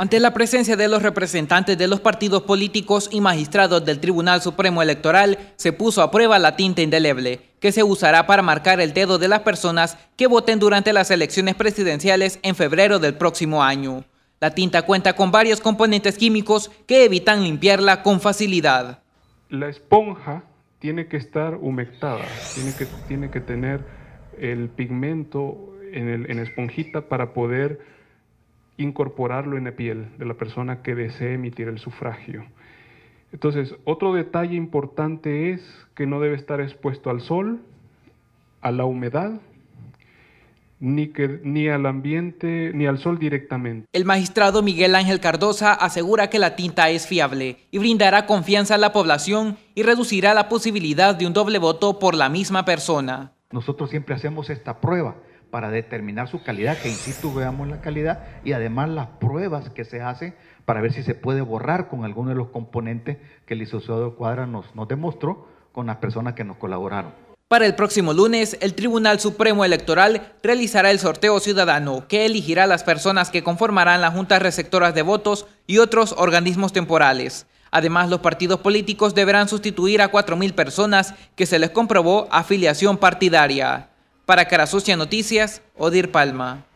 Ante la presencia de los representantes de los partidos políticos y magistrados del Tribunal Supremo Electoral, se puso a prueba la tinta indeleble, que se usará para marcar el dedo de las personas que voten durante las elecciones presidenciales en febrero del próximo año. La tinta cuenta con varios componentes químicos que evitan limpiarla con facilidad. La esponja tiene que estar humectada, tiene que, tener el pigmento en esponjita para poder incorporarlo en la piel de la persona que desee emitir el sufragio. Entonces, otro detalle importante es que no debe estar expuesto al sol, a la humedad, ni, que, ni al ambiente, ni al sol directamente. El magistrado Miguel Ángel Cardosa asegura que la tinta es fiable y brindará confianza a la población y reducirá la posibilidad de un doble voto por la misma persona. Nosotros siempre hacemos esta prueba para determinar su calidad, que insisto, veamos la calidad y además las pruebas que se hacen para ver si se puede borrar con alguno de los componentes que el licenciado Cuadra nos, nos demostró con las personas que nos colaboraron. Para el próximo lunes, el Tribunal Supremo Electoral realizará el sorteo ciudadano que elegirá las personas que conformarán las juntas receptoras de votos y otros organismos temporales. Además, los partidos políticos deberán sustituir a 4.000 personas que se les comprobó afiliación partidaria. Para Carasocia Noticias, Odir Palma.